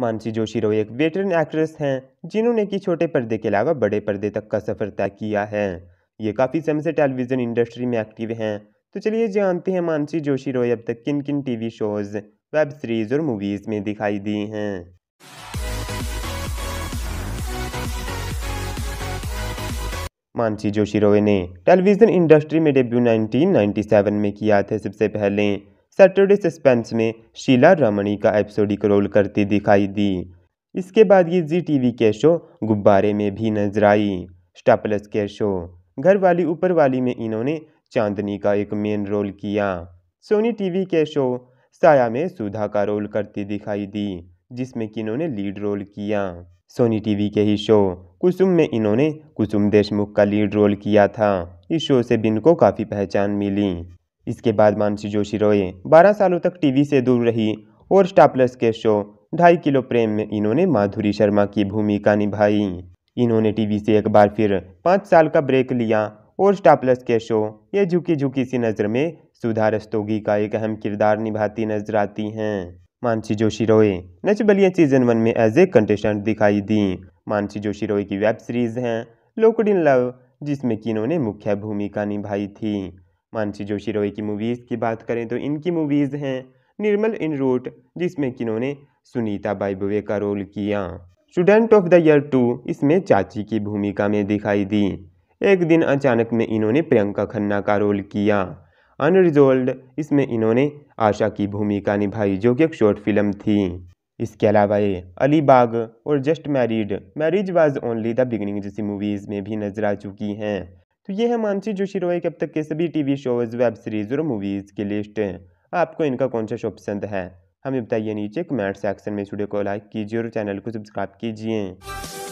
मानसी जोशी रॉय एक veteran actress हैं जिन्होंने कि छोटे पर्दे के अलावा बड़े पर्दे तक का सफ़र तय किया है ये काफ़ी समय से टेलीविज़न इंडस्ट्री में एक्टिव हैं तो चलिए जानते हैं मानसी जोशी रॉय अब तक किन किन टीवी शोज़ वेब सीरीज़ और मूवीज़ में दिखाई दी हैं मानसी जोशी रॉय ने टेलीविज़न इंडस्ट्री में डेब्यू 1997 में किया था सबसे पहले सैटरडे सस्पेंस में शीला रमणी का एपिसोडिक रोल करती दिखाई दी इसके बाद ये जी टी के शो गुब्बारे में भी नजर आई स्टापलस के शो घर वाली ऊपर वाली में इन्होंने चांदनी का एक मेन रोल किया सोनी टीवी के शो साया में सुधा का रोल करती दिखाई दी जिसमें कि इन्होंने लीड रोल किया सोनी टीवी के ही शो कुसुम में इन्होंने कुसुम देशमुख का लीड रोल किया था इस शो से बिन को काफ़ी पहचान मिली इसके बाद मानसी जोशी रोए बारह सालों तक टीवी से दूर रही और प्लस के शो ढाई किलो प्रेम में इन्होंने माधुरी शर्मा की भूमिका निभाई इन्होंने टीवी से एक बार फिर पाँच साल का ब्रेक लिया और प्लस के शो ये झुकी झुकी सी नज़र में सुधा रस्तोगी का एक अहम किरदार निभाती नजर आती हैं मानसी जोशी रोए नच बलिया सीजन वन में एज ए कंटेस्टेंट दिखाई दी मानसी जोशी रोय की वेब सीरीज हैं लोकड इन लव जिसमें कि इन्होंने मुख्य भूमिका निभाई थी मानसी जोशी रॉय की मूवीज़ की बात करें तो इनकी मूवीज़ हैं निर्मल इन रूट जिसमें कि इन्होंने सुनीता बाइबवे का रोल किया student of the year two इसमें चाची की भूमिका में दिखाई दी एक दिन अचानक में इन्होंने प्रियंका खन्ना का रोल किया अनरिजोल्ड इसमें इन्होंने आशा की भूमिका निभाई जो कि एक शॉर्ट फिल्म थी इसके अलावा ये अलीबाग और just married marriage was only the beginning जैसी मूवीज़ में भी नजर आ चुकी हैं तो ये है मानसी जोशी रॉय के अब तक के सभी वी शोज वेब सीरीज और मूवीज़ की लिस्ट आपको इनका कौन सा शो पसंद है हमें बताइए नीचे कमेंट सेक्शन में इस वीडियो को लाइक कीजिए और चैनल को सब्सक्राइब कीजिए